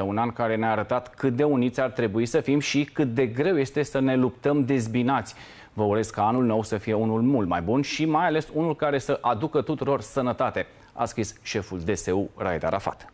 Este un an care ne-a arătat cât de uniți ar trebui să fim și cât de greu este să ne luptăm dezbinați. Vă urez ca anul nou să fie unul mult mai bun și mai ales unul care să aducă tuturor sănătate, a scris șeful DSU Raed Arafat.